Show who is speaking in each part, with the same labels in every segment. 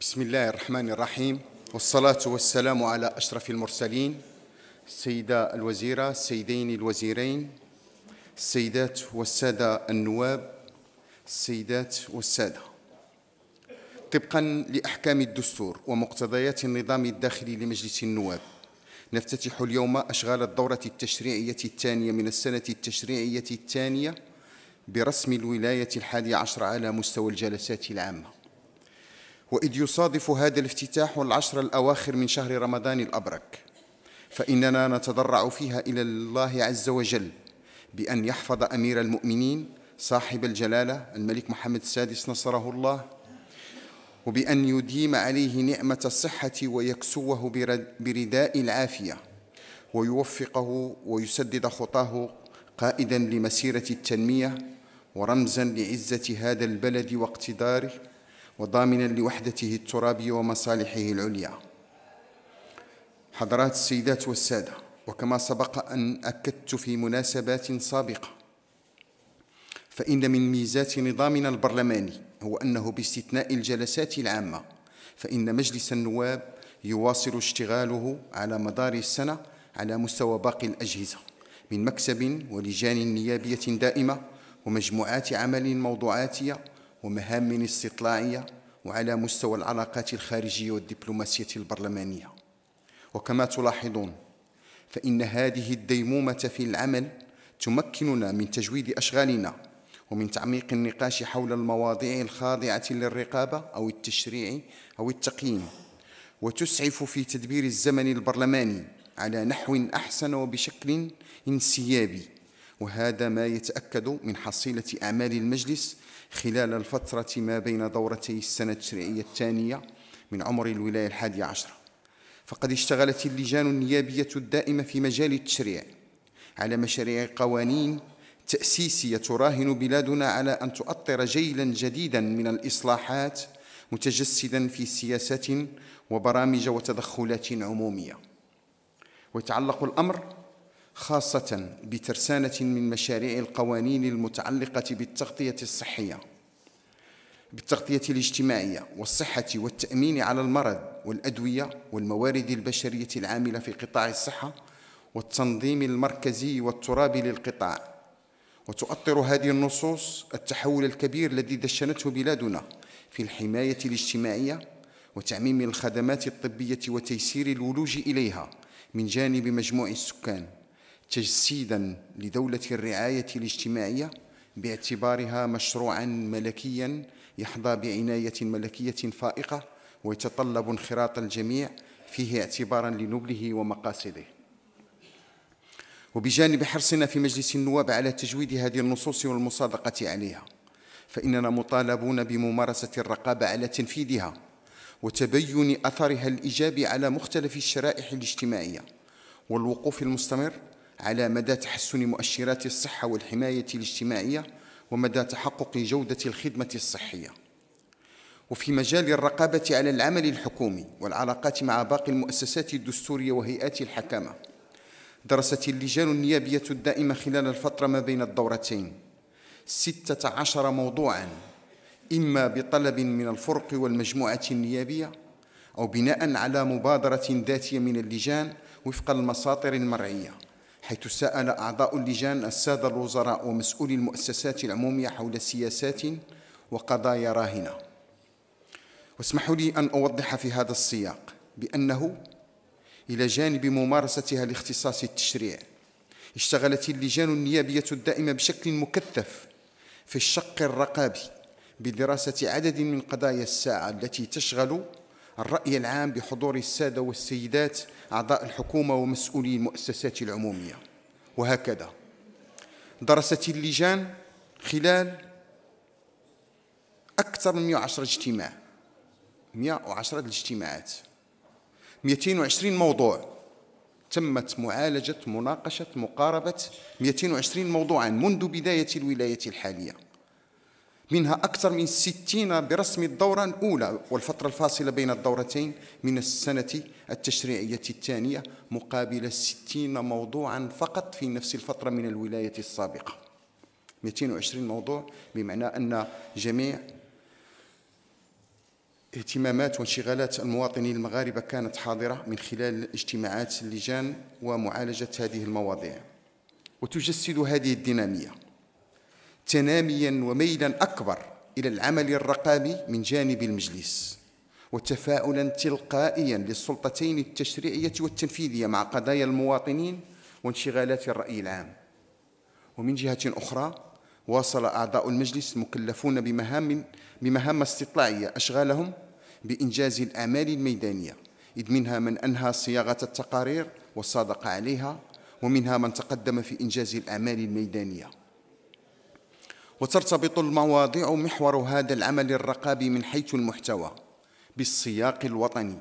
Speaker 1: بسم الله الرحمن الرحيم والصلاة والسلام على أشرف المرسلين السيدة الوزيرة السيدين الوزيرين السيدات والسادة النواب السيدات والسادة طبقا لأحكام الدستور ومقتضيات النظام الداخلي لمجلس النواب نفتتح اليوم أشغال الدورة التشريعية الثانية من السنة التشريعية الثانية برسم الولاية الحادي عشر على مستوى الجلسات العامة وإذ يصادف هذا الافتتاح العشر الأواخر من شهر رمضان الأبرك فإننا نتضرع فيها إلى الله عز وجل بأن يحفظ أمير المؤمنين صاحب الجلالة الملك محمد السادس نصره الله وبأن يديم عليه نعمة الصحة ويكسوه برداء العافية ويوفقه ويسدد خطاه قائدا لمسيرة التنمية ورمزا لعزة هذا البلد واقتداره وضامنا لوحدته الترابية ومصالحه العليا حضرات السيدات والسادة وكما سبق أن أكدت في مناسبات سابقة فإن من ميزات نظامنا البرلماني هو أنه باستثناء الجلسات العامة فإن مجلس النواب يواصل اشتغاله على مدار السنة على مستوى باقي الأجهزة من مكسب ولجان نيابية دائمة ومجموعات عمل موضوعاتية ومهام استطلاعية وعلى مستوى العلاقات الخارجية والدبلوماسية البرلمانية وكما تلاحظون فإن هذه الديمومة في العمل تمكننا من تجويد أشغالنا ومن تعميق النقاش حول المواضيع الخاضعة للرقابة أو التشريع أو التقييم وتسعف في تدبير الزمن البرلماني على نحو أحسن وبشكل انسيابي وهذا ما يتأكد من حصيلة أعمال المجلس خلال الفترة ما بين دورتي السنة التشريعية الثانية من عمر الولاية الحادية عشرة فقد اشتغلت اللجان النيابية الدائمة في مجال التشريع على مشاريع قوانين تأسيسية تراهن بلادنا على أن تؤطر جيلا جديدا من الإصلاحات متجسدا في سياسات وبرامج وتدخلات عمومية ويتعلق الأمر خاصة بترسانة من مشاريع القوانين المتعلقة بالتغطية الصحية بالتغطية الاجتماعية والصحة والتأمين على المرض والأدوية والموارد البشرية العاملة في قطاع الصحة والتنظيم المركزي والترابي للقطاع وتؤطر هذه النصوص التحول الكبير الذي دشنته بلادنا في الحماية الاجتماعية وتعميم الخدمات الطبية وتيسير الولوج إليها من جانب مجموع السكان تجسيدا لدولة الرعاية الاجتماعية باعتبارها مشروعا ملكيا يحظى بعناية ملكية فائقة ويتطلب انخراط الجميع فيه اعتبارا لنبله ومقاصده وبجانب حرصنا في مجلس النواب على تجويد هذه النصوص والمصادقة عليها فإننا مطالبون بممارسة الرقابة على تنفيذها وتبين أثرها الإيجابي على مختلف الشرائح الاجتماعية والوقوف المستمر على مدى تحسن مؤشرات الصحة والحماية الاجتماعية ومدى تحقق جودة الخدمة الصحية وفي مجال الرقابة على العمل الحكومي والعلاقات مع باقي المؤسسات الدستورية وهيئات الحكامة درست اللجان النيابية الدائمة خلال الفترة ما بين الدورتين 16 موضوعاً إما بطلب من الفرق والمجموعة النيابية أو بناء على مبادرة ذاتية من اللجان وفق المساطر المرعيه حيث سأل أعضاء اللجان السادة الوزراء ومسؤولي المؤسسات العمومية حول سياسات وقضايا راهنة واسمحوا لي أن أوضح في هذا السياق بأنه إلى جانب ممارستها لاختصاص التشريع اشتغلت اللجان النيابية الدائمة بشكل مكثف في الشق الرقابي بدراسة عدد من قضايا الساعة التي تشغل الرأي العام بحضور السادة والسيدات أعضاء الحكومة ومسؤولي المؤسسات العمومية وهكذا درست اللجان خلال أكثر من 110 اجتماع 110 الاجتماعات 220 موضوع تمت معالجة مناقشة مقاربة 220 موضوعا منذ بداية الولاية الحالية منها أكثر من ستين برسم الدورة الأولى والفترة الفاصلة بين الدورتين من السنة التشريعية الثانية مقابل ستين موضوعا فقط في نفس الفترة من الولاية السابقة 220 موضوع بمعنى أن جميع اهتمامات وانشغالات المواطنين المغاربة كانت حاضرة من خلال اجتماعات اللجان ومعالجة هذه المواضيع وتجسد هذه الدينامية تناميا وميلا أكبر إلى العمل الرقابي من جانب المجلس وتفاؤلا تلقائيا للسلطتين التشريعية والتنفيذية مع قضايا المواطنين وانشغالات الرأي العام ومن جهة أخرى واصل أعضاء المجلس المكلفون بمهام بمهام استطلاعية أشغالهم بإنجاز الأعمال الميدانية إذ منها من أنهى صياغة التقارير وصادق عليها ومنها من تقدم في إنجاز الأعمال الميدانية وترتبط المواضيع محور هذا العمل الرقابي من حيث المحتوى بالسياق الوطني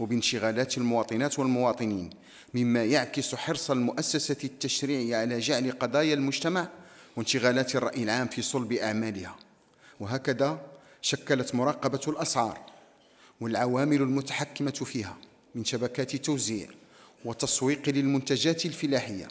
Speaker 1: وبانشغالات المواطنات والمواطنين مما يعكس حرص المؤسسة التشريعية على جعل قضايا المجتمع وانشغالات الرأي العام في صلب أعمالها وهكذا شكلت مراقبة الأسعار والعوامل المتحكمة فيها من شبكات توزيع وتسويق للمنتجات الفلاحيه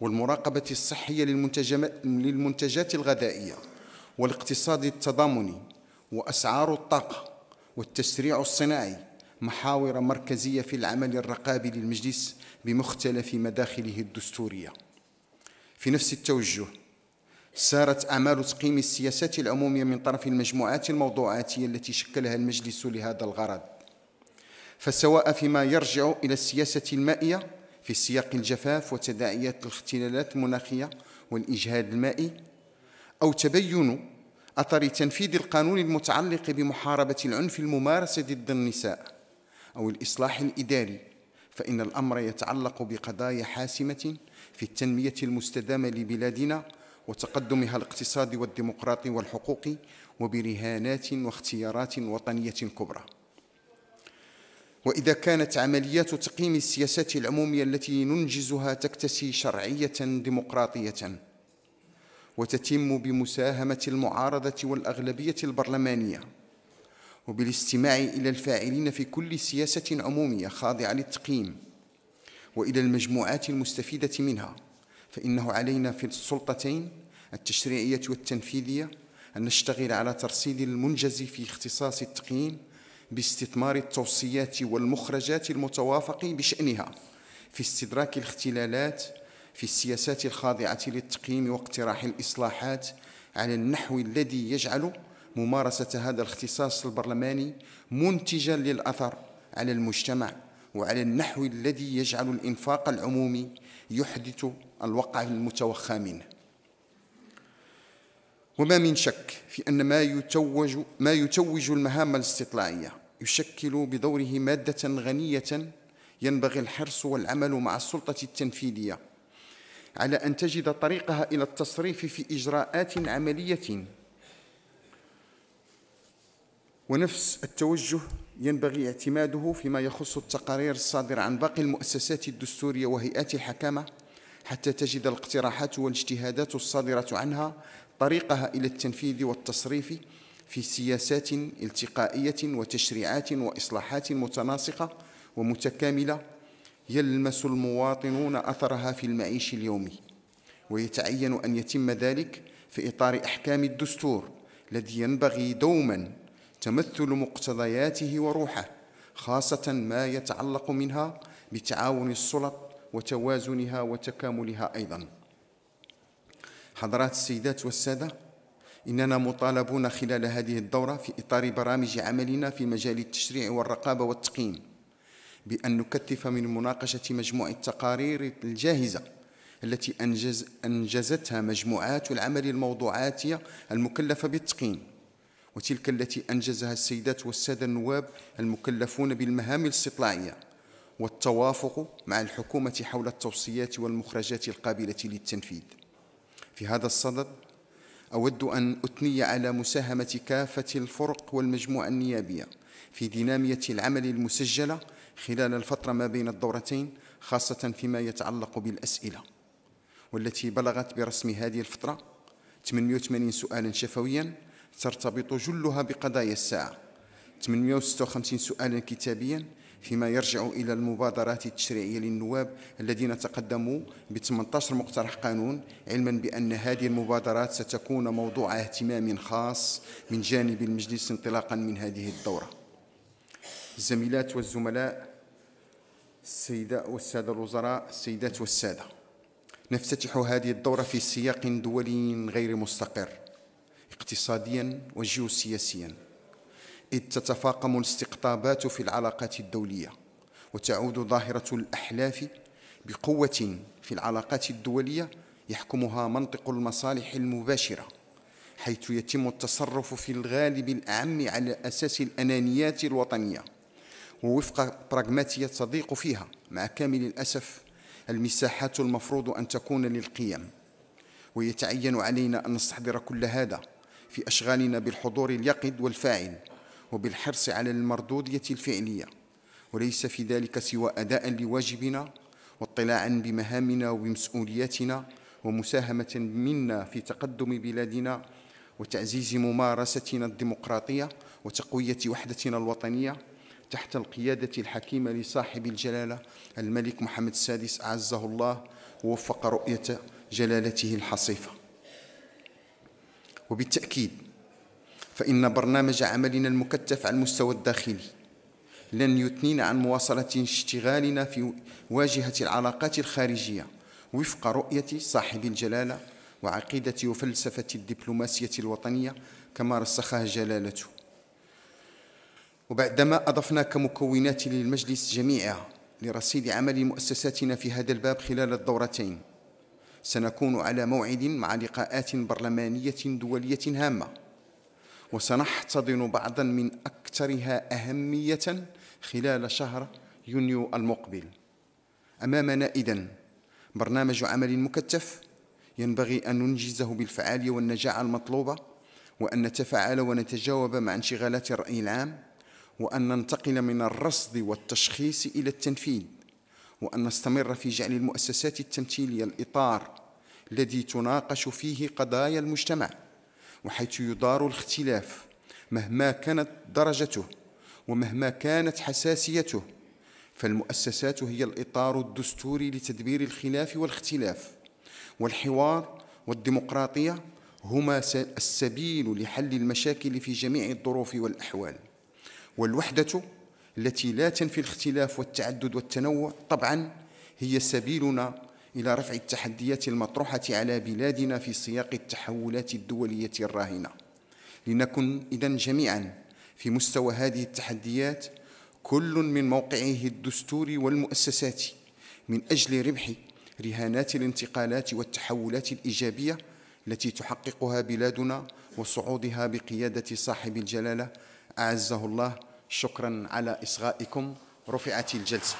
Speaker 1: والمراقبة الصحية للمنتجات الغذائية والاقتصاد التضامني وأسعار الطاقة والتسريع الصناعي محاور مركزية في العمل الرقابي للمجلس بمختلف مداخله الدستورية في نفس التوجه سارت أعمال تقييم السياسات العمومية من طرف المجموعات الموضوعاتية التي شكلها المجلس لهذا الغرض فسواء فيما يرجع إلى السياسة المائية في سياق الجفاف وتداعيات الاختلالات المناخية والإجهاد المائي أو تبين أثر تنفيذ القانون المتعلق بمحاربة العنف الممارسة ضد النساء أو الإصلاح الإداري فإن الأمر يتعلق بقضايا حاسمة في التنمية المستدامة لبلادنا وتقدمها الاقتصادي والديمقراطي والحقوقي وبرهانات واختيارات وطنية كبرى وإذا كانت عمليات تقييم السياسات العمومية التي ننجزها تكتسي شرعية ديمقراطية وتتم بمساهمة المعارضة والأغلبية البرلمانية وبالاستماع إلى الفاعلين في كل سياسة عمومية خاضعة للتقييم وإلى المجموعات المستفيدة منها فإنه علينا في السلطتين التشريعية والتنفيذية أن نشتغل على ترصيد المنجز في اختصاص التقييم باستثمار التوصيات والمخرجات المتوافق بشأنها في استدراك الاختلالات في السياسات الخاضعة للتقييم واقتراح الإصلاحات على النحو الذي يجعل ممارسة هذا الاختصاص البرلماني منتجا للأثر على المجتمع وعلى النحو الذي يجعل الإنفاق العمومي يحدث الوقع المتوخى منه وما من شك في أن ما يتوج ما يتوج المهام الاستطلاعية يشكل بدوره مادة غنية ينبغي الحرص والعمل مع السلطة التنفيذية على أن تجد طريقها إلى التصريف في إجراءات عملية ونفس التوجه ينبغي اعتماده فيما يخص التقارير الصادرة عن باقي المؤسسات الدستورية وهيئات الحكامة حتى تجد الاقتراحات والاجتهادات الصادرة عنها طريقها إلى التنفيذ والتصريف في سياسات التقائية وتشريعات وإصلاحات متناسقة ومتكاملة يلمس المواطنون أثرها في المعيش اليومي ويتعين أن يتم ذلك في إطار أحكام الدستور الذي ينبغي دوما تمثل مقتضياته وروحه خاصة ما يتعلق منها بتعاون السلط وتوازنها وتكاملها أيضا حضرات السيدات والسادة إننا مطالبون خلال هذه الدورة في إطار برامج عملنا في مجال التشريع والرقابة والتقييم بأن نكثف من مناقشة مجموعة التقارير الجاهزة التي أنجز أنجزتها مجموعات العمل الموضوعاتية المكلفة بالتقييم وتلك التي أنجزها السيدات والسادة النواب المكلفون بالمهام الاستطلاعية والتوافق مع الحكومة حول التوصيات والمخرجات القابلة للتنفيذ في هذا الصدد أود أن أثني على مساهمة كافة الفرق والمجموعة النيابية في دينامية العمل المسجلة خلال الفترة ما بين الدورتين خاصة فيما يتعلق بالأسئلة والتي بلغت برسم هذه الفترة 880 سؤالا شفويا ترتبط جلها بقضايا الساعة 856 سؤالا كتابيا فيما يرجع إلى المبادرات التشريعية للنواب الذين تقدموا ب 18 مقترح قانون علما بأن هذه المبادرات ستكون موضوع اهتمام خاص من جانب المجلس انطلاقا من هذه الدورة الزميلات والزملاء السيدة والسادة الوزراء السيدات والسادة نفتتح هذه الدورة في سياق دولي غير مستقر اقتصاديا وجيوسياسيا إذ تتفاقم الاستقطابات في العلاقات الدولية وتعود ظاهرة الأحلاف بقوة في العلاقات الدولية يحكمها منطق المصالح المباشرة حيث يتم التصرف في الغالب الأعم على أساس الأنانيات الوطنية ووفق براغماتية تضيق فيها مع كامل الأسف المساحات المفروض أن تكون للقيم ويتعين علينا أن نستحضر كل هذا في أشغالنا بالحضور اليقظ والفاعل وبالحرص على المردودية الفعلية وليس في ذلك سوى أداء لواجبنا واطلاعا بمهامنا ومسؤولياتنا ومساهمة منا في تقدم بلادنا وتعزيز ممارستنا الديمقراطية وتقوية وحدتنا الوطنية تحت القيادة الحكيمة لصاحب الجلالة الملك محمد السادس أعزه الله ووفق رؤية جلالته الحصيفة وبالتأكيد فإن برنامج عملنا المكثف على المستوى الداخلي لن يثنينا عن مواصلة اشتغالنا في واجهة العلاقات الخارجية وفق رؤية صاحب الجلالة وعقيدة وفلسفة الدبلوماسية الوطنية كما رسخها جلالته وبعدما أضفنا كمكونات للمجلس جميعها لرصيد عمل مؤسساتنا في هذا الباب خلال الدورتين سنكون على موعد مع لقاءات برلمانية دولية هامة وسنحتضن بعضا من أكثرها أهمية خلال شهر يونيو المقبل أمامنا إذن برنامج عمل مكثف ينبغي أن ننجزه بالفعالية والنجاعة المطلوبة وأن نتفاعل ونتجاوب مع انشغالات الرأي العام وأن ننتقل من الرصد والتشخيص إلى التنفيذ وأن نستمر في جعل المؤسسات التمثيلية الإطار الذي تناقش فيه قضايا المجتمع وحيث يدار الاختلاف مهما كانت درجته ومهما كانت حساسيته فالمؤسسات هي الإطار الدستوري لتدبير الخلاف والاختلاف والحوار والديمقراطية هما السبيل لحل المشاكل في جميع الظروف والأحوال والوحدة التي لا تنفي الاختلاف والتعدد والتنوع طبعا هي سبيلنا إلى رفع التحديات المطروحة على بلادنا في سياق التحولات الدولية الراهنة لنكن إذا جميعا في مستوى هذه التحديات كل من موقعه الدستوري والمؤسساتي من أجل ربح رهانات الانتقالات والتحولات الإيجابية التي تحققها بلادنا وصعودها بقيادة صاحب الجلالة أعزه الله شكرا على إصغائكم رفعت الجلسة